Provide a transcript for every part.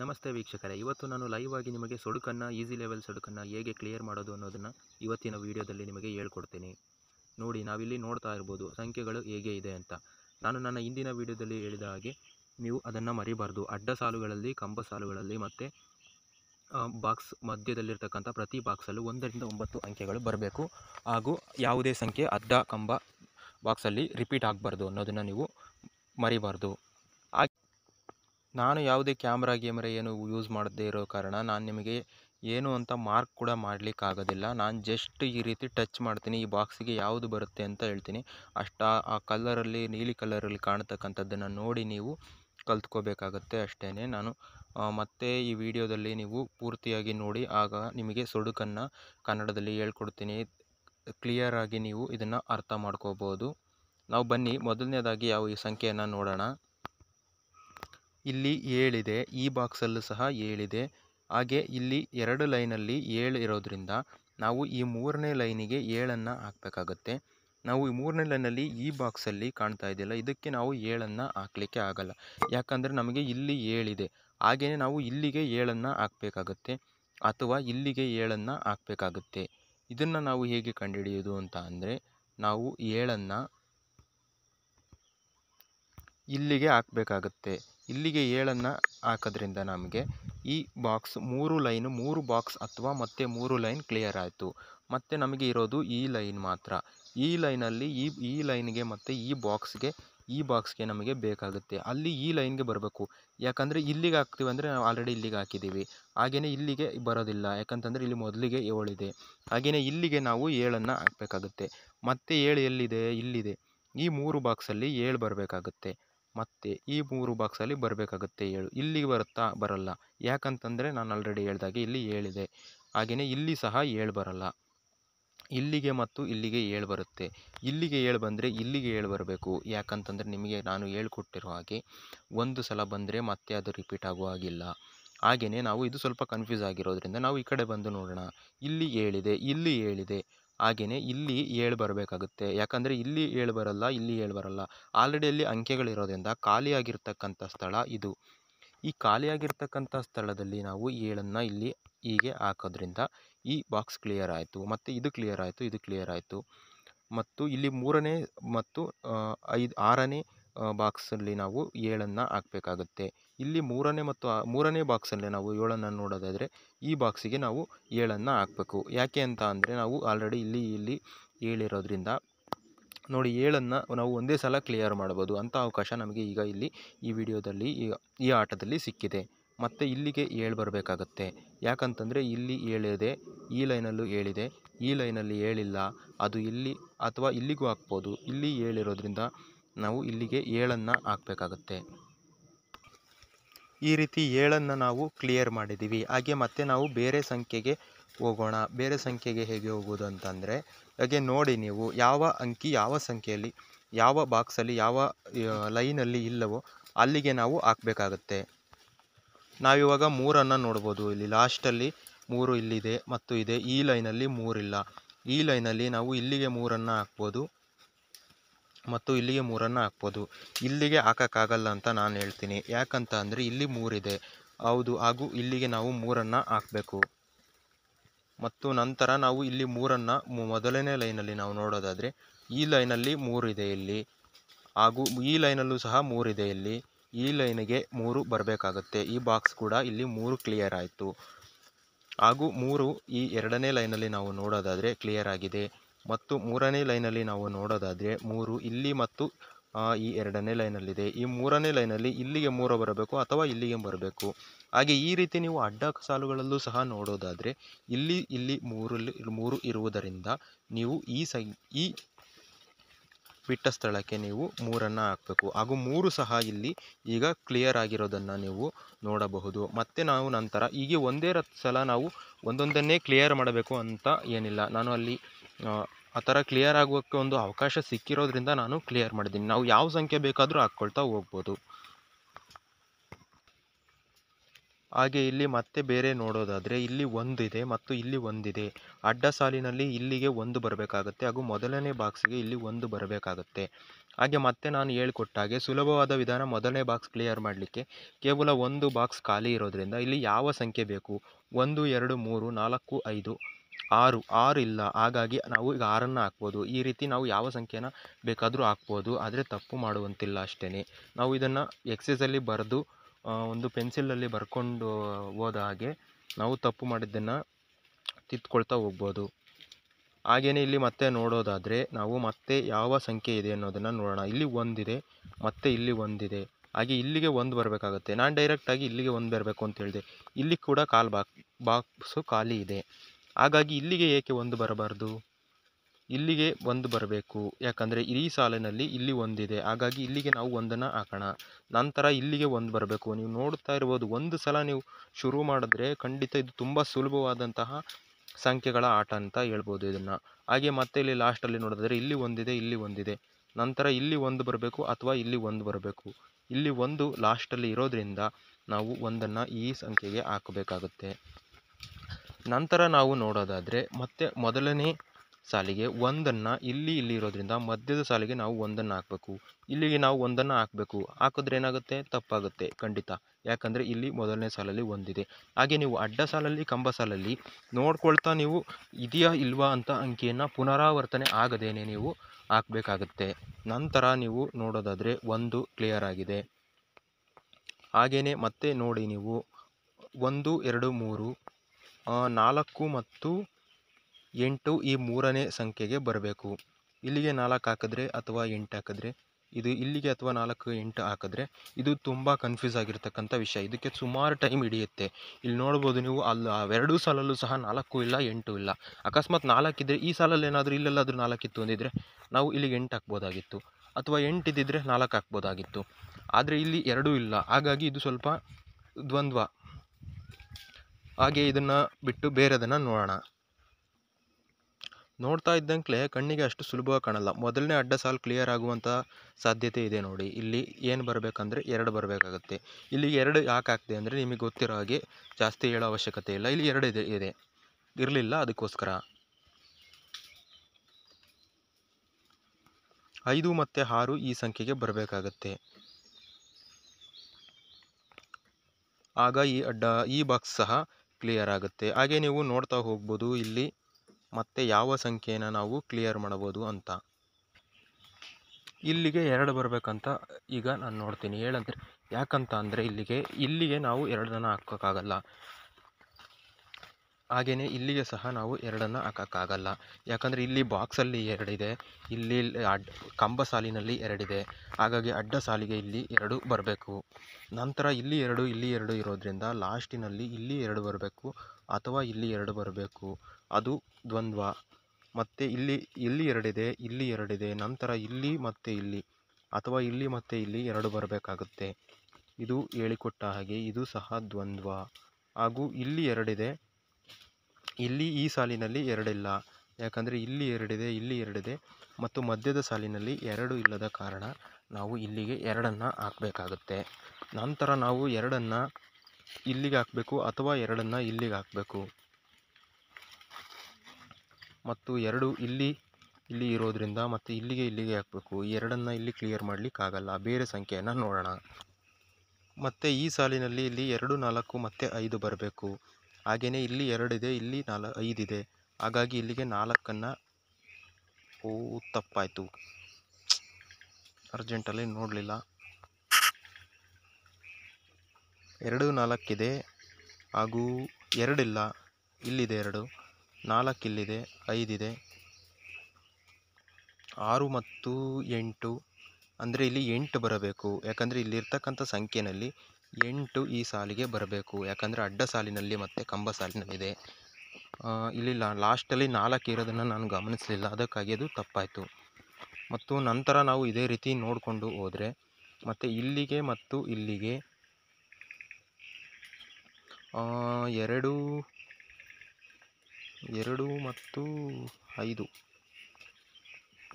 ನಮಸ್ತೆ ವೀಕ್ಷಕರೇ ಇವತ್ತು ನಾನು ಲೈವ್ ಆಗಿ ನಿಮಗೆ ಸೊಡುಕನ್ನು ಈಸಿ ಲೆವೆಲ್ ಸೊಡುಕನ್ನು ಹೇಗೆ ಕ್ಲಿಯರ್ ಮಾಡೋದು ಅನ್ನೋದನ್ನು ಇವತ್ತಿನ ವೀಡಿಯೋದಲ್ಲಿ ನಿಮಗೆ ಹೇಳ್ಕೊಡ್ತೀನಿ ನೋಡಿ ನಾವಿಲ್ಲಿ ನೋಡ್ತಾ ಇರ್ಬೋದು ಸಂಖ್ಯೆಗಳು ಹೇಗೆ ಇದೆ ಅಂತ ನಾನು ನನ್ನ ಹಿಂದಿನ ವೀಡಿಯೋದಲ್ಲಿ ಹೇಳಿದ ಹಾಗೆ ನೀವು ಅದನ್ನು ಮರಿಬಾರ್ದು ಅಡ್ಡ ಸಾಲುಗಳಲ್ಲಿ ಕಂಬ ಸಾಲುಗಳಲ್ಲಿ ಮತ್ತು ಬಾಕ್ಸ್ ಮಧ್ಯದಲ್ಲಿರ್ತಕ್ಕಂಥ ಪ್ರತಿ ಬಾಕ್ಸಲ್ಲೂ ಒಂದರಿಂದ ಒಂಬತ್ತು ಅಂಕೆಗಳು ಬರಬೇಕು ಹಾಗೂ ಯಾವುದೇ ಸಂಖ್ಯೆ ಅಡ್ಡ ಕಂಬ ಬಾಕ್ಸಲ್ಲಿ ರಿಪೀಟ್ ಆಗಬಾರ್ದು ಅನ್ನೋದನ್ನು ನೀವು ಮರಿಬಾರ್ದು ನಾನು ಯಾವುದೇ ಕ್ಯಾಮ್ರಾ ಗೀಮ್ರಾ ಏನು ಯೂಸ್ ಮಾಡದೇ ಇರೋ ಕಾರಣ ನಾನು ನಿಮಗೆ ಏನು ಅಂತ ಮಾರ್ಕ್ ಕೂಡ ಮಾಡಲಿಕ್ಕಾಗೋದಿಲ್ಲ ನಾನು ಜಸ್ಟ್ ಈ ರೀತಿ ಟಚ್ ಮಾಡ್ತೀನಿ ಈ ಬಾಕ್ಸಿಗೆ ಯಾವುದು ಬರುತ್ತೆ ಅಂತ ಹೇಳ್ತೀನಿ ಅಷ್ಟು ಆ ಕಲ್ಲರಲ್ಲಿ ನೀಲಿ ಕಲರಲ್ಲಿ ಕಾಣ್ತಕ್ಕಂಥದ್ದನ್ನು ನೋಡಿ ನೀವು ಕಲ್ತ್ಕೋಬೇಕಾಗುತ್ತೆ ಅಷ್ಟೇ ನಾನು ಮತ್ತೆ ಈ ವಿಡಿಯೋದಲ್ಲಿ ನೀವು ಪೂರ್ತಿಯಾಗಿ ನೋಡಿ ಆಗ ನಿಮಗೆ ಸೊಡುಕನ್ನು ಕನ್ನಡದಲ್ಲಿ ಹೇಳ್ಕೊಡ್ತೀನಿ ಕ್ಲಿಯರಾಗಿ ನೀವು ಇದನ್ನು ಅರ್ಥ ಮಾಡ್ಕೋಬೋದು ನಾವು ಬನ್ನಿ ಮೊದಲನೇದಾಗಿ ಯಾವ ಈ ಸಂಖ್ಯೆಯನ್ನು ನೋಡೋಣ ಇಲ್ಲಿ ಏಳಿದೆ ಈ ಬಾಕ್ಸಲ್ಲೂ ಸಹ ಏಳಿದೆ ಹಾಗೆ ಇಲ್ಲಿ ಎರಡು ಲೈನಲ್ಲಿ ಏಳು ಇರೋದ್ರಿಂದ ನಾವು ಈ ಮೂರನೇ ಲೈನಿಗೆ ಏಳನ್ನು ಹಾಕಬೇಕಾಗತ್ತೆ ನಾವು ಈ ಮೂರನೇ ಲೈನಲ್ಲಿ ಈ ಬಾಕ್ಸಲ್ಲಿ ಕಾಣ್ತಾ ಇದೆಯಲ್ಲ ಇದಕ್ಕೆ ನಾವು ಏಳನ್ನು ಹಾಕಲಿಕ್ಕೆ ಆಗಲ್ಲ ಯಾಕಂದರೆ ನಮಗೆ ಇಲ್ಲಿ ಏಳಿದೆ ಹಾಗೆಯೇ ನಾವು ಇಲ್ಲಿಗೆ ಏಳನ್ನು ಹಾಕಬೇಕಾಗತ್ತೆ ಅಥವಾ ಇಲ್ಲಿಗೆ ಏಳನ್ನು ಹಾಕಬೇಕಾಗುತ್ತೆ ಇದನ್ನು ನಾವು ಹೇಗೆ ಕಂಡುಹಿಡಿಯೋದು ಅಂತ ಅಂದರೆ ನಾವು ಏಳನ್ನು ಇಲ್ಲಿಗೆ ಹಾಕಬೇಕಾಗತ್ತೆ ಇಲ್ಲಿಗೆ ಏಳನ್ನು ಹಾಕೋದ್ರಿಂದ ನಮಗೆ ಈ ಬಾಕ್ಸ್ ಮೂರು ಲೈನು ಮೂರು ಬಾಕ್ಸ್ ಅಥವಾ ಮತ್ತೆ ಮೂರು ಲೈನ್ ಕ್ಲಿಯರ್ ಆಯಿತು ಮತ್ತು ನಮಗೆ ಇರೋದು ಈ ಲೈನ್ ಮಾತ್ರ ಈ ಲೈನಲ್ಲಿ ಈ ಈ ಲೈನ್ಗೆ ಮತ್ತು ಈ ಬಾಕ್ಸ್ಗೆ ಈ ಬಾಕ್ಸ್ಗೆ ನಮಗೆ ಬೇಕಾಗುತ್ತೆ ಅಲ್ಲಿ ಈ ಲೈನ್ಗೆ ಬರಬೇಕು ಯಾಕಂದರೆ ಇಲ್ಲಿಗೆ ಹಾಕ್ತೀವಿ ಅಂದರೆ ನಾವು ಆಲ್ರೆಡಿ ಇಲ್ಲಿಗೆ ಹಾಕಿದ್ದೀವಿ ಹಾಗೆಯೇ ಇಲ್ಲಿಗೆ ಬರೋದಿಲ್ಲ ಯಾಕಂತಂದರೆ ಇಲ್ಲಿ ಮೊದಲಿಗೆ ಏಳಿದೆ ಹಾಗೆಯೇ ಇಲ್ಲಿಗೆ ನಾವು ಏಳನ್ನು ಹಾಕಬೇಕಾಗುತ್ತೆ ಮತ್ತೆ ಏಳು ಎಲ್ಲಿದೆ ಇಲ್ಲಿದೆ ಈ ಮೂರು ಬಾಕ್ಸಲ್ಲಿ ಏಳು ಬರಬೇಕಾಗುತ್ತೆ ಮತ್ತೆ ಈ ಮೂರು ಬಾಕ್ಸಲ್ಲಿ ಬರಬೇಕಾಗುತ್ತೆ ಏಳು ಇಲ್ಲಿಗೆ ಬರುತ್ತಾ ಬರಲ್ಲ ಯಾಕಂತಂದರೆ ನಾನು ಆಲ್ರೆಡಿ ಹೇಳ್ದಾಗೆ ಇಲ್ಲಿ ಹೇಳಿದೆ ಹಾಗೆಯೇ ಇಲ್ಲಿ ಸಹ ಏಳು ಬರಲ್ಲ ಇಲ್ಲಿಗೆ ಮತ್ತು ಇಲ್ಲಿಗೆ ಏಳು ಬರುತ್ತೆ ಇಲ್ಲಿಗೆ ಏಳು ಬಂದರೆ ಇಲ್ಲಿಗೆ ಏಳು ಬರಬೇಕು ಯಾಕಂತಂದರೆ ನಿಮಗೆ ನಾನು ಹೇಳ್ಕೊಟ್ಟಿರೋ ಹಾಗೆ ಒಂದು ಸಲ ಬಂದರೆ ಮತ್ತೆ ಅದು ರಿಪೀಟ್ ಆಗೋ ಹಾಗಿಲ್ಲ ಹಾಗೆಯೇ ನಾವು ಇದು ಸ್ವಲ್ಪ ಕನ್ಫ್ಯೂಸ್ ಆಗಿರೋದ್ರಿಂದ ನಾವು ಈ ಕಡೆ ಬಂದು ನೋಡೋಣ ಇಲ್ಲಿ ಏಳಿದೆ ಇಲ್ಲಿ ಏಳಿದೆ ಹಾಗೆಯೇ ಇಲ್ಲಿ ಏಳು ಬರಬೇಕಾಗುತ್ತೆ ಯಾಕಂದರೆ ಇಲ್ಲಿ ಏಳು ಬರಲ್ಲ ಇಲ್ಲಿ ಏಳು ಬರಲ್ಲ ಆಲ್ರೆಡಿ ಅಲ್ಲಿ ಅಂಕೆಗಳಿರೋದ್ರಿಂದ ಖಾಲಿಯಾಗಿರ್ತಕ್ಕಂಥ ಸ್ಥಳ ಇದು ಈ ಖಾಲಿಯಾಗಿರ್ತಕ್ಕಂಥ ಸ್ಥಳದಲ್ಲಿ ನಾವು ಏಳನ್ನು ಇಲ್ಲಿ ಹೀಗೆ ಹಾಕೋದ್ರಿಂದ ಈ ಬಾಕ್ಸ್ ಕ್ಲಿಯರ್ ಆಯಿತು ಮತ್ತು ಇದು ಕ್ಲಿಯರ್ ಆಯಿತು ಇದು ಕ್ಲಿಯರ್ ಆಯಿತು ಮತ್ತು ಇಲ್ಲಿ ಮೂರನೇ ಮತ್ತು ಐದು ಆರನೇ ಬಾಕ್ಸಲ್ಲಿ ನಾವು ಏಳನ್ನು ಹಾಕಬೇಕಾಗುತ್ತೆ ಇಲ್ಲಿ ಮೂರನೇ ಮತ್ತು ಮೂರನೇ ಬಾಕ್ಸಲ್ಲಿ ನಾವು ಏಳನ್ನು ನೋಡೋದಾದರೆ ಈ ಬಾಕ್ಸಿಗೆ ನಾವು ಏಳನ್ನು ಹಾಕಬೇಕು ಯಾಕೆ ಅಂತ ಅಂದರೆ ನಾವು ಆಲ್ರೆಡಿ ಇಲ್ಲಿ ಇಲ್ಲಿ ಏಳಿರೋದ್ರಿಂದ ನೋಡಿ ಏಳನ್ನು ನಾವು ಒಂದೇ ಸಲ ಕ್ಲಿಯರ್ ಮಾಡ್ಬೋದು ಅಂಥ ಅವಕಾಶ ನಮಗೆ ಈಗ ಇಲ್ಲಿ ಈ ವಿಡಿಯೋದಲ್ಲಿ ಈ ಆಟದಲ್ಲಿ ಸಿಕ್ಕಿದೆ ಮತ್ತು ಇಲ್ಲಿಗೆ ಏಳು ಬರಬೇಕಾಗತ್ತೆ ಯಾಕಂತಂದರೆ ಇಲ್ಲಿ ಏಳಿದೆ ಈ ಲೈನಲ್ಲೂ ಏಳಿದೆ ಈ ಲೈನಲ್ಲಿ ಏಳಿಲ್ಲ ಅದು ಇಲ್ಲಿ ಅಥವಾ ಇಲ್ಲಿಗೂ ಹಾಕ್ಬೋದು ಇಲ್ಲಿ ಏಳಿರೋದ್ರಿಂದ ನಾವು ಇಲ್ಲಿಗೆ ಏಳನ್ನು ಹಾಕಬೇಕಾಗುತ್ತೆ ಈ ರೀತಿ ಏಳನ್ನು ನಾವು ಕ್ಲಿಯರ್ ಮಾಡಿದ್ದೀವಿ ಹಾಗೆ ಮತ್ತೆ ನಾವು ಬೇರೆ ಸಂಖ್ಯೆಗೆ ಹೋಗೋಣ ಬೇರೆ ಸಂಖ್ಯೆಗೆ ಹೇಗೆ ಹೋಗೋದು ಅಂತಂದರೆ ಹಾಗೆ ನೋಡಿ ನೀವು ಯಾವ ಅಂಕಿ ಯಾವ ಸಂಖ್ಯೆಯಲ್ಲಿ ಯಾವ ಬಾಕ್ಸಲ್ಲಿ ಯಾವ ಲೈನಲ್ಲಿ ಇಲ್ಲವೋ ಅಲ್ಲಿಗೆ ನಾವು ಹಾಕಬೇಕಾಗತ್ತೆ ನಾವಿವಾಗ ಮೂರನ್ನು ನೋಡ್ಬೋದು ಇಲ್ಲಿ ಲಾಸ್ಟಲ್ಲಿ ಮೂರು ಇಲ್ಲಿದೆ ಮತ್ತು ಇದೆ ಈ ಲೈನಲ್ಲಿ ಮೂರಿಲ್ಲ ಈ ಲೈನಲ್ಲಿ ನಾವು ಇಲ್ಲಿಗೆ ಮೂರನ್ನು ಹಾಕ್ಬೋದು ಮತ್ತು ಇಲ್ಲಿಗೆ ಮೂರನ್ನು ಹಾಕ್ಬೋದು ಇಲ್ಲಿಗೆ ಹಾಕೋಕ್ಕಾಗಲ್ಲ ಅಂತ ನಾನು ಹೇಳ್ತೀನಿ ಯಾಕಂತ ಅಂದರೆ ಇಲ್ಲಿ ಮೂರಿದೆ ಹೌದು ಹಾಗೂ ಇಲ್ಲಿಗೆ ನಾವು ಮೂರನ್ನು ಹಾಕಬೇಕು ಮತ್ತು ನಂತರ ನಾವು ಇಲ್ಲಿ ಮೂರನ್ನು ಮೊದಲನೇ ಲೈನಲ್ಲಿ ನಾವು ನೋಡೋದಾದರೆ ಈ ಲೈನಲ್ಲಿ ಮೂರಿದೆ ಇಲ್ಲಿ ಹಾಗೂ ಈ ಲೈನಲ್ಲೂ ಸಹ ಮೂರಿದೆ ಇಲ್ಲಿ ಈ ಲೈನಿಗೆ ಮೂರು ಬರಬೇಕಾಗುತ್ತೆ ಈ ಬಾಕ್ಸ್ ಕೂಡ ಇಲ್ಲಿ ಮೂರು ಕ್ಲಿಯರ್ ಆಯಿತು ಹಾಗೂ ಮೂರು ಈ ಎರಡನೇ ಲೈನಲ್ಲಿ ನಾವು ನೋಡೋದಾದರೆ ಕ್ಲಿಯರ್ ಆಗಿದೆ ಮತ್ತು ಮೂರನೇ ಲೈನಲ್ಲಿ ನಾವು ನೋಡೋದಾದರೆ ಮೂರು ಇಲ್ಲಿ ಮತ್ತು ಈ ಎರಡನೇ ಲೈನಲ್ಲಿದೆ ಈ ಮೂರನೇ ಲೈನಲ್ಲಿ ಇಲ್ಲಿಗೆ ಮೂರು ಬರಬೇಕು ಅಥವಾ ಇಲ್ಲಿಗೆ ಬರಬೇಕು ಹಾಗೆ ಈ ರೀತಿ ನೀವು ಅಡ್ಡ ಸಾಲುಗಳಲ್ಲೂ ಸಹ ನೋಡೋದಾದರೆ ಇಲ್ಲಿ ಇಲ್ಲಿ ಮೂರಲ್ಲಿ ಮೂರು ಇರುವುದರಿಂದ ನೀವು ಈ ಸೈ ಈ ಬಿಟ್ಟ ಸ್ಥಳಕ್ಕೆ ನೀವು ಮೂರನ್ನು ಹಾಕಬೇಕು ಹಾಗೂ ಮೂರು ಸಹ ಇಲ್ಲಿ ಈಗ ಕ್ಲಿಯರ್ ಆಗಿರೋದನ್ನು ನೀವು ನೋಡಬಹುದು ಮತ್ತು ನಾವು ನಂತರ ಹೀಗೆ ಒಂದೇ ಸಲ ನಾವು ಒಂದೊಂದನ್ನೇ ಕ್ಲಿಯರ್ ಮಾಡಬೇಕು ಅಂತ ಏನಿಲ್ಲ ನಾನು ಅಲ್ಲಿ ಆ ಥರ ಕ್ಲಿಯರ್ ಆಗೋಕ್ಕೆ ಒಂದು ಅವಕಾಶ ಸಿಕ್ಕಿರೋದ್ರಿಂದ ನಾನು ಕ್ಲಿಯರ್ ಮಾಡಿದ್ದೀನಿ ನಾವು ಯಾವ ಸಂಖ್ಯೆ ಬೇಕಾದರೂ ಹಾಕ್ಕೊಳ್ತಾ ಹೋಗ್ಬೋದು ಹಾಗೆ ಇಲ್ಲಿ ಮತ್ತೆ ಬೇರೆ ನೋಡೋದಾದರೆ ಇಲ್ಲಿ ಒಂದಿದೆ ಮತ್ತು ಇಲ್ಲಿ ಒಂದಿದೆ ಅಡ್ಡ ಸಾಲಿನಲ್ಲಿ ಇಲ್ಲಿಗೆ ಒಂದು ಬರಬೇಕಾಗತ್ತೆ ಹಾಗೂ ಮೊದಲನೇ ಬಾಕ್ಸ್ಗೆ ಇಲ್ಲಿ ಒಂದು ಬರಬೇಕಾಗತ್ತೆ ಹಾಗೆ ಮತ್ತೆ ನಾನು ಹೇಳ್ಕೊಟ್ಟಾಗೆ ಸುಲಭವಾದ ವಿಧಾನ ಮೊದಲನೇ ಬಾಕ್ಸ್ ಕ್ಲಿಯರ್ ಮಾಡಲಿಕ್ಕೆ ಕೇವಲ ಒಂದು ಬಾಕ್ಸ್ ಖಾಲಿ ಇರೋದ್ರಿಂದ ಇಲ್ಲಿ ಯಾವ ಸಂಖ್ಯೆ ಬೇಕು ಒಂದು ಎರಡು ಮೂರು ನಾಲ್ಕು ಐದು ಆರು ಆರು ಇಲ್ಲ ಹಾಗಾಗಿ ನಾವು ಈಗ ಆರನ್ನು ಹಾಕ್ಬೋದು ಈ ರೀತಿ ನಾವು ಯಾವ ಸಂಖ್ಯೆನ ಬೇಕಾದರೂ ಹಾಕ್ಬೋದು ಆದರೆ ತಪ್ಪು ಮಾಡುವಂತಿಲ್ಲ ಅಷ್ಟೇ ನಾವು ಇದನ್ನು ಎಕ್ಸೈಸಲ್ಲಿ ಬರೆದು ಒಂದು ಪೆನ್ಸಿಲಲ್ಲಿ ಬರ್ಕೊಂಡು ಹೋದ ಹಾಗೆ ನಾವು ತಪ್ಪು ಮಾಡಿದ್ದನ್ನು ತಿತ್ಕೊಳ್ತಾ ಹೋಗ್ಬೋದು ಹಾಗೆಯೇ ಇಲ್ಲಿ ಮತ್ತೆ ನೋಡೋದಾದರೆ ನಾವು ಮತ್ತೆ ಯಾವ ಸಂಖ್ಯೆ ಇದೆ ಅನ್ನೋದನ್ನು ನೋಡೋಣ ಇಲ್ಲಿ ಒಂದಿದೆ ಮತ್ತೆ ಇಲ್ಲಿ ಒಂದಿದೆ ಹಾಗೆ ಇಲ್ಲಿಗೆ ಒಂದು ಬರಬೇಕಾಗುತ್ತೆ ನಾನು ಡೈರೆಕ್ಟಾಗಿ ಇಲ್ಲಿಗೆ ಒಂದು ಬರಬೇಕು ಅಂತ ಹೇಳಿದೆ ಇಲ್ಲಿ ಕೂಡ ಕಾಲು ಬಾಕ್ ಬಾಕ್ಸು ಖಾಲಿ ಇದೆ ಹಾಗಾಗಿ ಇಲ್ಲಿಗೆ ಏಕೆ ಒಂದು ಬರಬಾರ್ದು ಇಲ್ಲಿಗೆ ಒಂದು ಬರಬೇಕು ಯಾಕಂದರೆ ಈ ಸಾಲಿನಲ್ಲಿ ಇಲ್ಲಿ ಒಂದಿದೆ ಹಾಗಾಗಿ ಇಲ್ಲಿಗೆ ನಾವು ಒಂದನ್ನು ಹಾಕೋಣ ನಂತರ ಇಲ್ಲಿಗೆ ಒಂದು ಬರಬೇಕು ನೀವು ನೋಡ್ತಾ ಇರ್ಬೋದು ಒಂದು ಸಲ ನೀವು ಶುರು ಮಾಡಿದ್ರೆ ಖಂಡಿತ ಇದು ತುಂಬ ಸುಲಭವಾದಂತಹ ಸಂಖ್ಯೆಗಳ ಆಟ ಅಂತ ಹೇಳ್ಬೋದು ಇದನ್ನು ಹಾಗೆ ಮತ್ತೆ ಇಲ್ಲಿ ಲಾಸ್ಟಲ್ಲಿ ನೋಡಿದ್ರೆ ಇಲ್ಲಿ ಒಂದಿದೆ ಇಲ್ಲಿ ಒಂದಿದೆ ನಂತರ ಇಲ್ಲಿ ಒಂದು ಬರಬೇಕು ಅಥವಾ ಇಲ್ಲಿ ಒಂದು ಬರಬೇಕು ಇಲ್ಲಿ ಒಂದು ಲಾಸ್ಟಲ್ಲಿ ಇರೋದ್ರಿಂದ ನಾವು ಒಂದನ್ನು ಈ ಸಂಖ್ಯೆಗೆ ಹಾಕಬೇಕಾಗುತ್ತೆ ನಂತರ ನಾವು ನೋಡೋದಾದರೆ ಮತ್ತೆ ಮೊದಲನೇ ಸಾಲಿಗೆ ಒಂದನ್ನು ಇಲ್ಲಿ ಇಲ್ಲಿ ಇರೋದ್ರಿಂದ ಮಧ್ಯದ ಸಾಲಿಗೆ ನಾವು ಒಂದನ್ನು ಹಾಕಬೇಕು ಇಲ್ಲಿಗೆ ನಾವು ಒಂದನ್ನು ಹಾಕಬೇಕು ಹಾಕಿದ್ರೆ ಏನಾಗುತ್ತೆ ತಪ್ಪಾಗುತ್ತೆ ಖಂಡಿತ ಯಾಕಂದರೆ ಇಲ್ಲಿ ಮೊದಲನೇ ಸಾಲಲ್ಲಿ ಒಂದಿದೆ ಹಾಗೆ ನೀವು ಅಡ್ಡ ಸಾಲಲ್ಲಿ ಕಂಬ ಸಾಲಲ್ಲಿ ನೋಡ್ಕೊಳ್ತಾ ನೀವು ಇದೆಯಾ ಇಲ್ವಾ ಅಂತ ಅಂಕಿಯನ್ನು ಪುನರಾವರ್ತನೆ ಆಗದೇನೆ ನೀವು ಹಾಕಬೇಕಾಗುತ್ತೆ ನಂತರ ನೀವು ನೋಡೋದಾದರೆ ಒಂದು ಕ್ಲಿಯರ್ ಆಗಿದೆ ಹಾಗೆಯೇ ಮತ್ತೆ ನೋಡಿ ನೀವು ಒಂದು ಎರಡು ಮೂರು ನಾಲ್ಕು ಮತ್ತು ಎಂಟು ಈ ಮೂರನೇ ಸಂಖ್ಯೆಗೆ ಬರಬೇಕು ಇಲ್ಲಿಗೆ ನಾಲ್ಕು ಹಾಕಿದ್ರೆ ಅಥವಾ ಎಂಟು ಹಾಕಿದ್ರೆ ಇದು ಇಲ್ಲಿಗೆ ಅಥವಾ ನಾಲ್ಕು ಎಂಟು ಹಾಕಿದ್ರೆ ಇದು ತುಂಬ ಕನ್ಫ್ಯೂಸ್ ಆಗಿರ್ತಕ್ಕಂಥ ವಿಷಯ ಇದಕ್ಕೆ ಸುಮಾರು ಟೈಮ್ ಹಿಡಿಯುತ್ತೆ ಇಲ್ಲಿ ನೋಡ್ಬೋದು ನೀವು ಅಲ್ಲಿ ಎರಡೂ ಸಾಲಲ್ಲೂ ಸಹ ನಾಲ್ಕು ಇಲ್ಲ ಎಂಟು ಇಲ್ಲ ಅಕಸ್ಮಾತ್ ನಾಲ್ಕಿದ್ರೆ ಈ ಸಾಲಲ್ಲಿ ಏನಾದರೂ ಇಲ್ಲೆಲ್ಲಾದರೂ ನಾಲ್ಕಿತ್ತು ಅಂದಿದ್ರೆ ನಾವು ಇಲ್ಲಿಗೆ ಎಂಟು ಹಾಕ್ಬೋದಾಗಿತ್ತು ಅಥವಾ ಇದ್ದಿದ್ರೆ ನಾಲ್ಕು ಹಾಕ್ಬೋದಾಗಿತ್ತು ಆದರೆ ಇಲ್ಲಿ ಎರಡೂ ಇಲ್ಲ ಹಾಗಾಗಿ ಇದು ಸ್ವಲ್ಪ ದ್ವಂದ್ವ ಹಾಗೆ ಇದನ್ನು ಬಿಟ್ಟು ಬೇರೆದನ್ನು ನೋಡೋಣ ನೋಡ್ತಾ ಇದ್ದಂಕ್ಲೆ ಕಣ್ಣಿಗೆ ಅಷ್ಟು ಸುಲಭವಾಗಿ ಕಾಣಲ್ಲ ಮೊದಲನೇ ಅಡ್ಡ ಸಾಲು ಕ್ಲಿಯರ್ ಆಗುವಂಥ ಸಾಧ್ಯತೆ ಇದೆ ನೋಡಿ ಇಲ್ಲಿ ಏನು ಬರಬೇಕಂದ್ರೆ ಎರಡು ಬರಬೇಕಾಗುತ್ತೆ ಇಲ್ಲಿ ಎರಡು ಯಾಕೆ ಆಗ್ತದೆ ಅಂದರೆ ನಿಮಗೆ ಗೊತ್ತಿರೋ ಹಾಗೆ ಜಾಸ್ತಿ ಹೇಳೋ ಅವಶ್ಯಕತೆ ಇಲ್ಲ ಇಲ್ಲಿ ಎರಡು ಇದೆ ಇದೆ ಇರಲಿಲ್ಲ ಅದಕ್ಕೋಸ್ಕರ ಐದು ಮತ್ತು ಆರು ಈ ಸಂಖ್ಯೆಗೆ ಬರಬೇಕಾಗತ್ತೆ ಆಗ ಈ ಅಡ್ಡ ಈ ಬಾಕ್ಸ್ ಸಹ ಕ್ಲಿಯರ್ ಆಗುತ್ತೆ ಹಾಗೆ ನೀವು ನೋಡ್ತಾ ಹೋಗ್ಬೋದು ಇಲ್ಲಿ ಮತ್ತೆ ಯಾವ ಸಂಖ್ಯೆಯನ್ನು ನಾವು ಕ್ಲಿಯರ್ ಮಾಡ್ಬೋದು ಅಂತ ಇಲ್ಲಿಗೆ ಎರಡು ಬರಬೇಕಂತ ಈಗ ನಾನು ನೋಡ್ತೀನಿ ಏಳಂದ್ರೆ ಯಾಕಂತ ಅಂದರೆ ಇಲ್ಲಿಗೆ ಇಲ್ಲಿಗೆ ನಾವು ಎರಡನ್ನ ಹಾಕೋಕ್ಕಾಗಲ್ಲ ಹಾಗೆಯೇ ಇಲ್ಲಿಗೆ ಸಹ ನಾವು ಎರಡನ್ನು ಹಾಕೋಕ್ಕಾಗಲ್ಲ ಯಾಕಂದರೆ ಇಲ್ಲಿ ಬಾಕ್ಸಲ್ಲಿ ಎರಡಿದೆ ಇಲ್ಲಿ ಅಡ್ ಕಂಬ ಸಾಲಿನಲ್ಲಿ ಎರಡಿದೆ ಹಾಗಾಗಿ ಅಡ್ಡ ಸಾಲಿಗೆ ಇಲ್ಲಿ ಎರಡು ಬರಬೇಕು ನಂತರ ಇಲ್ಲಿ ಎರಡು ಇಲ್ಲಿ ಎರಡು ಇರೋದ್ರಿಂದ ಲಾಸ್ಟಿನಲ್ಲಿ ಇಲ್ಲಿ ಎರಡು ಬರಬೇಕು ಅಥವಾ ಇಲ್ಲಿ ಎರಡು ಬರಬೇಕು ಅದು ದ್ವಂದ್ವ ಮತ್ತು ಇಲ್ಲಿ ಇಲ್ಲಿ ಎರಡಿದೆ ಇಲ್ಲಿ ಎರಡಿದೆ ನಂತರ ಇಲ್ಲಿ ಮತ್ತು ಇಲ್ಲಿ ಅಥವಾ ಇಲ್ಲಿ ಮತ್ತು ಇಲ್ಲಿ ಎರಡು ಬರಬೇಕಾಗುತ್ತೆ ಇದು ಹೇಳಿಕೊಟ್ಟ ಹಾಗೆ ಇದು ಸಹ ದ್ವಂದ್ವ ಹಾಗೂ ಇಲ್ಲಿ ಎರಡಿದೆ ಇಲ್ಲಿ ಈ ಸಾಲಿನಲ್ಲಿ ಎರಡಿಲ್ಲ ಯಾಕಂದರೆ ಇಲ್ಲಿ ಎರಡಿದೆ ಇಲ್ಲಿ ಎರಡಿದೆ ಮತ್ತು ಮಧ್ಯದ ಸಾಲಿನಲ್ಲಿ ಎರಡು ಇಲ್ಲದ ಕಾರಣ ನಾವು ಇಲ್ಲಿಗೆ ಎರಡನ್ನು ಹಾಕಬೇಕಾಗುತ್ತೆ ನಂತರ ನಾವು ಎರಡನ್ನು ಇಲ್ಲಿಗೆ ಹಾಕಬೇಕು ಅಥವಾ ಎರಡನ್ನು ಇಲ್ಲಿಗೆ ಹಾಕಬೇಕು ಮತ್ತು ಎರಡು ಇಲ್ಲಿ ಇಲ್ಲಿ ಇರೋದರಿಂದ ಮತ್ತು ಇಲ್ಲಿಗೆ ಇಲ್ಲಿಗೆ ಹಾಕಬೇಕು ಎರಡನ್ನು ಇಲ್ಲಿ ಕ್ಲಿಯರ್ ಮಾಡಲಿಕ್ಕಾಗಲ್ಲ ಬೇರೆ ಸಂಖ್ಯೆಯನ್ನು ನೋಡೋಣ ಮತ್ತು ಈ ಸಾಲಿನಲ್ಲಿ ಇಲ್ಲಿ ಎರಡು ನಾಲ್ಕು ಮತ್ತು ಐದು ಬರಬೇಕು ಹಾಗೆಯೇ ಇಲ್ಲಿ ಎರಡಿದೆ ಇಲ್ಲಿ ನಾಲ್ ಐದಿದೆ ಹಾಗಾಗಿ ಇಲ್ಲಿಗೆ ನಾಲ್ಕನ್ನು ಓ ತಪ್ಪಾಯಿತು ಅರ್ಜೆಂಟಲ್ಲಿ ನೋಡಲಿಲ್ಲ ಎರಡು ನಾಲ್ಕಿದೆ ಹಾಗೂ ಎರಡಿಲ್ಲ ಇಲ್ಲಿದೆ ಎರಡು ನಾಲ್ಕು ಇಲ್ಲಿದೆ ಐದಿದೆ ಆರು ಮತ್ತು ಎಂಟು ಅಂದರೆ ಇಲ್ಲಿ ಎಂಟು ಬರಬೇಕು ಯಾಕಂದರೆ ಇಲ್ಲಿರ್ತಕ್ಕಂಥ ಸಂಖ್ಯೆಯಲ್ಲಿ ಎಂಟು ಈ ಸಾಲಿಗೆ ಬರಬೇಕು ಯಾಕಂದರೆ ಅಡ್ಡ ಸಾಲಿನಲ್ಲಿ ಮತ್ತು ಕಂಬ ಸಾಲಿನಲ್ಲಿದೆ ಇಲ್ಲಿ ಲಾಸ್ಟಲ್ಲಿ ನಾಲ್ಕು ಇರೋದನ್ನು ನಾನು ಗಮನಿಸಲಿಲ್ಲ ಅದಕ್ಕಾಗಿ ಅದು ತಪ್ಪಾಯಿತು ಮತ್ತು ನಂತರ ನಾವು ಇದೇ ರೀತಿ ನೋಡಿಕೊಂಡು ಹೋದರೆ ಮತ್ತು ಇಲ್ಲಿಗೆ ಮತ್ತು ಇಲ್ಲಿಗೆ ಎರಡು ಎರಡು ಮತ್ತು ಐದು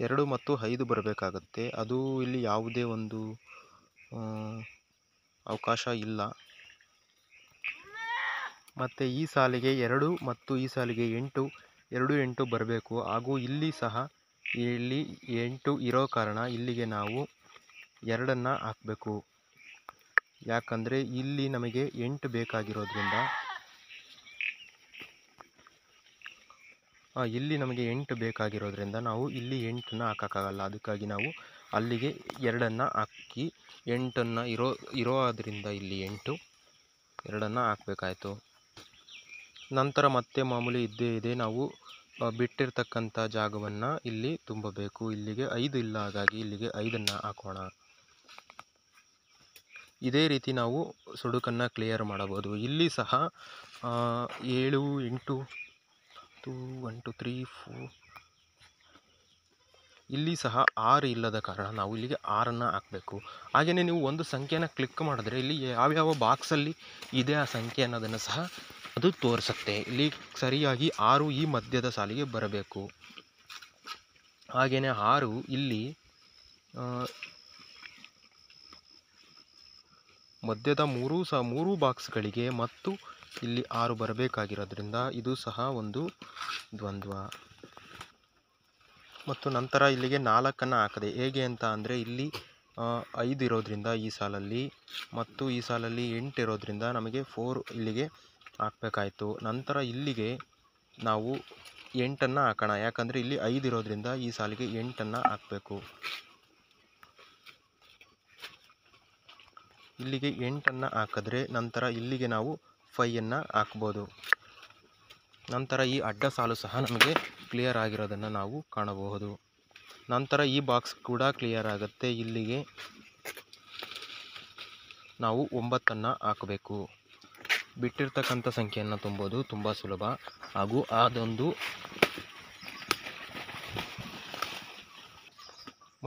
ಎರಡು ಮತ್ತು ಐದು ಬರಬೇಕಾಗತ್ತೆ ಅದು ಇಲ್ಲಿ ಯಾವುದೇ ಒಂದು ಅವಕಾಶ ಇಲ್ಲ ಮತ್ತು ಈ ಸಾಲಿಗೆ ಎರಡು ಮತ್ತು ಈ ಸಾಲಿಗೆ ಎಂಟು ಎರಡು ಎಂಟು ಬರಬೇಕು ಹಾಗೂ ಇಲ್ಲಿ ಸಹ ಇಲ್ಲಿ ಎಂಟು ಇರೋ ಕಾರಣ ಇಲ್ಲಿಗೆ ನಾವು ಎರಡನ್ನು ಹಾಕಬೇಕು ಯಾಕಂದರೆ ಇಲ್ಲಿ ನಮಗೆ ಎಂಟು ಬೇಕಾಗಿರೋದ್ರಿಂದ ಇಲ್ಲಿ ನಮಗೆ ಎಂಟು ಬೇಕಾಗಿರೋದ್ರಿಂದ ನಾವು ಇಲ್ಲಿ ಎಂಟನ್ನು ಹಾಕೋಕ್ಕಾಗಲ್ಲ ಅದಕ್ಕಾಗಿ ನಾವು ಅಲ್ಲಿಗೆ ಎರಡನ್ನು ಹಾಕಿ ಎಂಟನ್ನು ಇರೋ ಇರೋದ್ರಿಂದ ಇಲ್ಲಿ ಎಂಟು ಎರಡನ್ನು ಹಾಕ್ಬೇಕಾಯ್ತು ನಂತರ ಮತ್ತೆ ಮಾಮೂಲಿ ಇದ್ದೇ ಇದೆ ನಾವು ಬಿಟ್ಟಿರ್ತಕ್ಕಂಥ ಜಾಗವನ್ನು ಇಲ್ಲಿ ತುಂಬಬೇಕು ಇಲ್ಲಿಗೆ ಐದು ಇಲ್ಲ ಹಾಗಾಗಿ ಇಲ್ಲಿಗೆ ಐದನ್ನು ಹಾಕೋಣ ಇದೇ ರೀತಿ ನಾವು ಸುಡುಕನ್ನು ಕ್ಲಿಯರ್ ಮಾಡಬಹುದು ಇಲ್ಲಿ ಸಹ ಏಳು ಎಂಟು two one two three four ಇಲ್ಲಿ ಸಹ ಆರು ಇಲ್ಲದ ಕಾರಣ ನಾವು ಇಲ್ಲಿಗೆ ಆರನ್ನು ಹಾಕಬೇಕು ಹಾಗೆಯೇ ನೀವು ಒಂದು ಸಂಖ್ಯೆನ ಕ್ಲಿಕ್ ಮಾಡಿದ್ರೆ ಇಲ್ಲಿ ಯಾವ್ಯಾವ ಬಾಕ್ಸಲ್ಲಿ ಇದೆ ಆ ಸಂಖ್ಯೆ ಅನ್ನೋದನ್ನು ಸಹ ಅದು ತೋರಿಸುತ್ತೆ ಇಲ್ಲಿ ಸರಿಯಾಗಿ ಆರು ಈ ಮಧ್ಯದ ಸಾಲಿಗೆ ಬರಬೇಕು ಹಾಗೆಯೇ ಆರು ಇಲ್ಲಿ ಮಧ್ಯದ ಮೂರು ಸಹ ಮೂರು ಬಾಕ್ಸ್ಗಳಿಗೆ ಮತ್ತು ಇಲ್ಲಿ ಆರು ಬರಬೇಕಾಗಿರೋದ್ರಿಂದ ಇದು ಸಹ ಒಂದು ದ್ವಂದ್ವ ಮತ್ತು ನಂತರ ಇಲ್ಲಿಗೆ ನಾಲ್ಕನ್ನು ಹಾಕಿದೆ ಹೇಗೆ ಅಂತ ಅಂದರೆ ಇಲ್ಲಿ ಐದು ಇರೋದ್ರಿಂದ ಈ ಸಾಲಲ್ಲಿ ಮತ್ತು ಈ ಸಾಲಲ್ಲಿ ಎಂಟು ಇರೋದ್ರಿಂದ ನಮಗೆ ಫೋರ್ ಇಲ್ಲಿಗೆ ಹಾಕಬೇಕಾಯಿತು ನಂತರ ಇಲ್ಲಿಗೆ ನಾವು ಎಂಟನ್ನು ಹಾಕೋಣ ಯಾಕಂದರೆ ಇಲ್ಲಿ ಐದು ಇರೋದ್ರಿಂದ ಈ ಸಾಲಿಗೆ ಎಂಟನ್ನು ಹಾಕಬೇಕು ಇಲ್ಲಿಗೆ ಎಂಟನ್ನು ಹಾಕಿದ್ರೆ ನಂತರ ಇಲ್ಲಿಗೆ ನಾವು ಫೈಯನ್ನು ಹಾಕ್ಬೋದು ನಂತರ ಈ ಅಡ್ಡ ಸಾಲು ಸಹ ನಮಗೆ ಕ್ಲಿಯರ್ ಆಗಿರೋದನ್ನು ನಾವು ಕಾಣಬಹುದು ನಂತರ ಈ ಬಾಕ್ಸ್ ಕೂಡ ಕ್ಲಿಯರ್ ಆಗುತ್ತೆ ಇಲ್ಲಿಗೆ ನಾವು ಒಂಬತ್ತನ್ನು ಹಾಕಬೇಕು ಬಿಟ್ಟಿರ್ತಕ್ಕಂಥ ಸಂಖ್ಯೆಯನ್ನು ತುಂಬೋದು ತುಂಬ ಸುಲಭ ಹಾಗೂ ಅದೊಂದು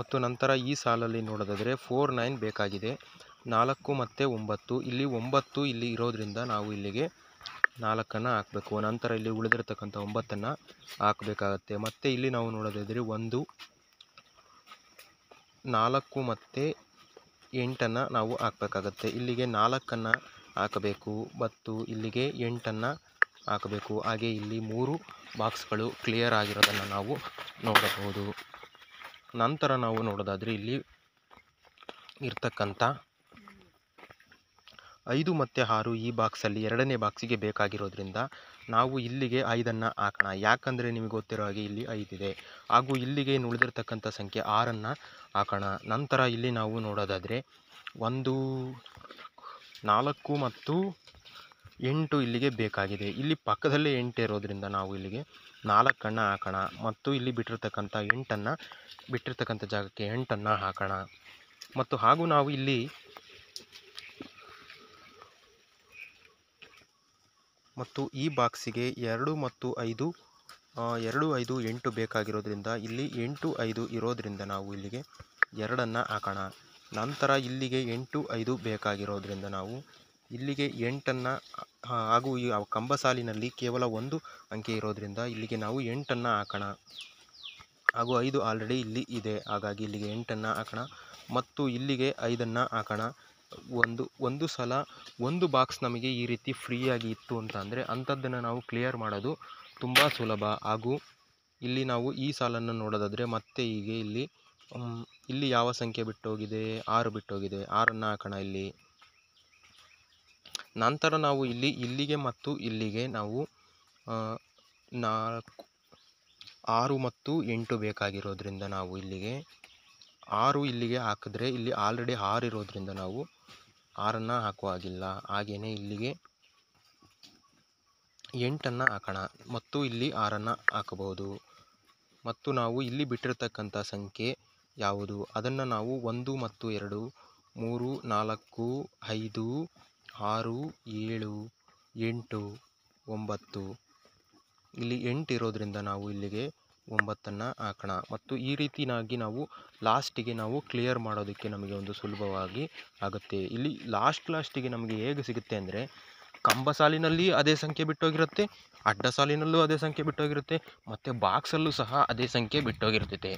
ಮತ್ತು ನಂತರ ಈ ಸಾಲಲ್ಲಿ ನೋಡೋದಾದರೆ ಫೋರ್ ನೈನ್ ಬೇಕಾಗಿದೆ ನಾಲ್ಕು ಮತ್ತು ಒಂಬತ್ತು ಇಲ್ಲಿ ಒಂಬತ್ತು ಇಲ್ಲಿ ಇರೋದರಿಂದ ನಾವು ಇಲ್ಲಿಗೆ ನಾಲ್ಕನ್ನು ಹಾಕಬೇಕು ನಂತರ ಇಲ್ಲಿ ಉಳಿದಿರ್ತಕ್ಕಂಥ ಒಂಬತ್ತನ್ನು ಹಾಕಬೇಕಾಗತ್ತೆ ಮತ್ತು ಇಲ್ಲಿ ನಾವು ನೋಡೋದಾದರೆ ಒಂದು ನಾಲ್ಕು ಮತ್ತು ಎಂಟನ್ನು ನಾವು ಹಾಕಬೇಕಾಗತ್ತೆ ಇಲ್ಲಿಗೆ ನಾಲ್ಕನ್ನು ಹಾಕಬೇಕು ಮತ್ತು ಇಲ್ಲಿಗೆ ಎಂಟನ್ನು ಹಾಕಬೇಕು ಹಾಗೆ ಇಲ್ಲಿ ಮೂರು ಬಾಕ್ಸ್ಗಳು ಕ್ಲಿಯರ್ ಆಗಿರೋದನ್ನು ನಾವು ನೋಡಬಹುದು ನಂತರ ನಾವು ನೋಡೋದಾದರೆ ಇಲ್ಲಿ ಇರ್ತಕ್ಕಂಥ ಐದು ಮತ್ತು ಆರು ಈ ಬಾಕ್ಸಲ್ಲಿ ಎರಡನೇ ಬಾಕ್ಸಿಗೆ ಬೇಕಾಗಿರೋದ್ರಿಂದ ನಾವು ಇಲ್ಲಿಗೆ ಐದನ್ನು ಹಾಕೋಣ ಯಾಕಂದರೆ ನಿಮಗೆ ಗೊತ್ತಿರೋ ಹಾಗೆ ಇಲ್ಲಿ ಐದಿದೆ ಹಾಗೂ ಇಲ್ಲಿಗೆ ಇನ್ನು ಸಂಖ್ಯೆ ಆರನ್ನು ಹಾಕೋಣ ನಂತರ ಇಲ್ಲಿ ನಾವು ನೋಡೋದಾದರೆ ಒಂದು ನಾಲ್ಕು ಮತ್ತು ಎಂಟು ಇಲ್ಲಿಗೆ ಬೇಕಾಗಿದೆ ಇಲ್ಲಿ ಪಕ್ಕದಲ್ಲೇ ಎಂಟು ಇರೋದರಿಂದ ನಾವು ಇಲ್ಲಿಗೆ ನಾಲ್ಕನ್ನು ಹಾಕೋಣ ಮತ್ತು ಇಲ್ಲಿ ಬಿಟ್ಟಿರ್ತಕ್ಕಂಥ ಎಂಟನ್ನು ಬಿಟ್ಟಿರ್ತಕ್ಕಂಥ ಜಾಗಕ್ಕೆ ಎಂಟನ್ನು ಹಾಕೋಣ ಮತ್ತು ಹಾಗೂ ನಾವು ಇಲ್ಲಿ ಮತ್ತು ಈ ಬಾಕ್ಸಿಗೆ ಎರಡು ಮತ್ತು ಐದು ಎರಡು ಐದು ಎಂಟು ಬೇಕಾಗಿರೋದ್ರಿಂದ ಇಲ್ಲಿ ಎಂಟು ಐದು ಇರೋದರಿಂದ ನಾವು ಇಲ್ಲಿಗೆ ಎರಡನ್ನು ಹಾಕೋಣ ನಂತರ ಇಲ್ಲಿಗೆ ಎಂಟು ಐದು ಬೇಕಾಗಿರೋದ್ರಿಂದ ನಾವು ಇಲ್ಲಿಗೆ ಎಂಟನ್ನು ಹಾಗೂ ಈ ಕಂಬ ಸಾಲಿನಲ್ಲಿ ಕೇವಲ ಒಂದು ಅಂಕೆ ಇರೋದರಿಂದ ಇಲ್ಲಿಗೆ ನಾವು ಎಂಟನ್ನು ಹಾಕೋಣ ಹಾಗೂ ಐದು ಆಲ್ರೆಡಿ ಇಲ್ಲಿ ಇದೆ ಹಾಗಾಗಿ ಇಲ್ಲಿಗೆ ಎಂಟನ್ನು ಹಾಕೋಣ ಮತ್ತು ಇಲ್ಲಿಗೆ ಐದನ್ನು ಹಾಕೋಣ ಒಂದು ಒಂದು ಸಲ ಒಂದು ಬಾಕ್ಸ್ ನಮಗೆ ಈ ರೀತಿ ಫ್ರೀಯಾಗಿ ಇತ್ತು ಅಂತ ಅಂದರೆ ಅಂಥದ್ದನ್ನು ನಾವು ಕ್ಲಿಯರ್ ಮಾಡೋದು ತುಂಬ ಸುಲಭ ಹಾಗೂ ಇಲ್ಲಿ ನಾವು ಈ ಸಾಲನ್ನು ನೋಡೋದಾದರೆ ಮತ್ತೆ ಹೀಗೆ ಇಲ್ಲಿ ಇಲ್ಲಿ ಯಾವ ಸಂಖ್ಯೆ ಬಿಟ್ಟೋಗಿದೆ ಆರು ಬಿಟ್ಟೋಗಿದೆ ಆರನ್ನು ಹಾಕೋಣ ಇಲ್ಲಿ ನಂತರ ನಾವು ಇಲ್ಲಿ ಇಲ್ಲಿಗೆ ಮತ್ತು ಇಲ್ಲಿಗೆ ನಾವು ನಾಲ್ಕು ಆರು ಮತ್ತು ಎಂಟು ಬೇಕಾಗಿರೋದ್ರಿಂದ ನಾವು ಇಲ್ಲಿಗೆ ಆರು ಇಲ್ಲಿಗೆ ಹಾಕಿದ್ರೆ ಇಲ್ಲಿ ಆಲ್ರೆಡಿ ಆರು ಇರೋದ್ರಿಂದ ನಾವು ಆರನ್ನು ಹಾಕುವಾಗಿಲ್ಲ ಹಾಗೆಯೇ ಇಲ್ಲಿಗೆ ಎಂಟನ್ನು ಹಾಕೋಣ ಮತ್ತು ಇಲ್ಲಿ ಆರನ್ನು ಹಾಕಬಹುದು ಮತ್ತು ನಾವು ಇಲ್ಲಿ ಬಿಟ್ಟಿರತಕ್ಕಂಥ ಸಂಖ್ಯೆ ಯಾವುದು ಅದನ್ನು ನಾವು ಒಂದು ಮತ್ತು ಎರಡು ಮೂರು ನಾಲ್ಕು ಐದು ಆರು ಏಳು ಎಂಟು ಒಂಬತ್ತು ಇಲ್ಲಿ ಎಂಟು ಇರೋದರಿಂದ ನಾವು ಇಲ್ಲಿಗೆ ಒಂಬತ್ತನ್ನು ಹಾಕೋಣ ಮತ್ತು ಈ ರೀತಿಯಾಗಿ ನಾವು ಲಾಸ್ಟಿಗೆ ನಾವು ಕ್ಲಿಯರ್ ಮಾಡೋದಕ್ಕೆ ನಮಗೆ ಒಂದು ಸುಲಭವಾಗಿ ಆಗುತ್ತೆ ಇಲ್ಲಿ ಲಾಸ್ಟ್ ಲಾಸ್ಟಿಗೆ ನಮಗೆ ಹೇಗೆ ಸಿಗುತ್ತೆ ಅಂದರೆ ಕಂಬ ಸಾಲಿನಲ್ಲಿ ಅದೇ ಸಂಖ್ಯೆ ಬಿಟ್ಟೋಗಿರುತ್ತೆ ಅಡ್ಡ ಸಾಲಿನಲ್ಲೂ ಅದೇ ಸಂಖ್ಯೆ ಬಿಟ್ಟೋಗಿರುತ್ತೆ ಮತ್ತು ಬಾಕ್ಸಲ್ಲೂ ಸಹ ಅದೇ ಸಂಖ್ಯೆ ಬಿಟ್ಟೋಗಿರ್ತೈತೆ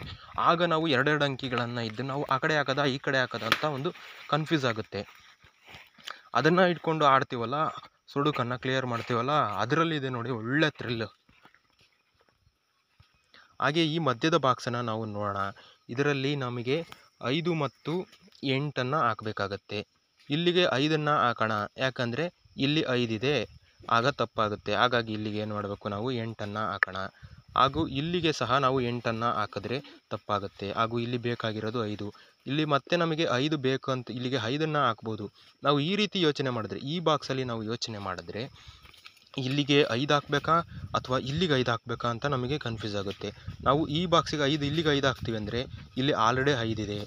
ಆಗ ನಾವು ಎರಡೆರಡು ಅಂಕಿಗಳನ್ನು ಇದ್ದು ನಾವು ಆ ಕಡೆ ಹಾಕದ ಈ ಕಡೆ ಹಾಕದ ಅಂತ ಒಂದು ಕನ್ಫ್ಯೂಸ್ ಆಗುತ್ತೆ ಅದನ್ನು ಇಟ್ಕೊಂಡು ಆಡ್ತೀವಲ್ಲ ಸುಡುಕನ್ನು ಕ್ಲಿಯರ್ ಮಾಡ್ತೀವಲ್ಲ ಅದರಲ್ಲಿದೆ ನೋಡಿ ಒಳ್ಳೆ ಥ್ರಿಲ್ಲು ಹಾಗೆ ಈ ಮಧ್ಯದ ಬಾಕ್ಸನ್ನು ನಾವು ನೋಡೋಣ ಇದರಲ್ಲಿ ನಮಗೆ ಐದು ಮತ್ತು ಎಂಟನ್ನು ಹಾಕಬೇಕಾಗತ್ತೆ ಇಲ್ಲಿಗೆ ಐದನ್ನು ಹಾಕೋಣ ಯಾಕಂದರೆ ಇಲ್ಲಿ ಐದಿದೆ ಆಗ ತಪ್ಪಾಗುತ್ತೆ ಹಾಗಾಗಿ ಇಲ್ಲಿಗೆ ಏನು ಮಾಡಬೇಕು ನಾವು ಎಂಟನ್ನು ಹಾಕೋಣ ಹಾಗೂ ಇಲ್ಲಿಗೆ ಸಹ ನಾವು ಎಂಟನ್ನು ಹಾಕಿದ್ರೆ ತಪ್ಪಾಗುತ್ತೆ ಹಾಗೂ ಇಲ್ಲಿ ಬೇಕಾಗಿರೋದು ಐದು ಇಲ್ಲಿ ಮತ್ತೆ ನಮಗೆ ಐದು ಬೇಕು ಅಂತ ಇಲ್ಲಿಗೆ ಐದನ್ನು ಹಾಕ್ಬೋದು ನಾವು ಈ ರೀತಿ ಯೋಚನೆ ಮಾಡಿದ್ರೆ ಈ ಬಾಕ್ಸಲ್ಲಿ ನಾವು ಯೋಚನೆ ಮಾಡಿದ್ರೆ ಇಲ್ಲಿಗೆ ಐದು ಹಾಕ್ಬೇಕಾ ಅಥವಾ ಇಲ್ಲಿಗೆ ಐದು ಹಾಕ್ಬೇಕಾ ಅಂತ ನಮಗೆ ಕನ್ಫ್ಯೂಸ್ ಆಗುತ್ತೆ ನಾವು ಈ ಬಾಕ್ಸಿಗೆ ಐದು ಇಲ್ಲಿಗೆ ಐದು ಹಾಕ್ತೀವಿ ಅಂದರೆ ಇಲ್ಲಿ ಆಲ್ರೆಡಿ ಐದಿದೆ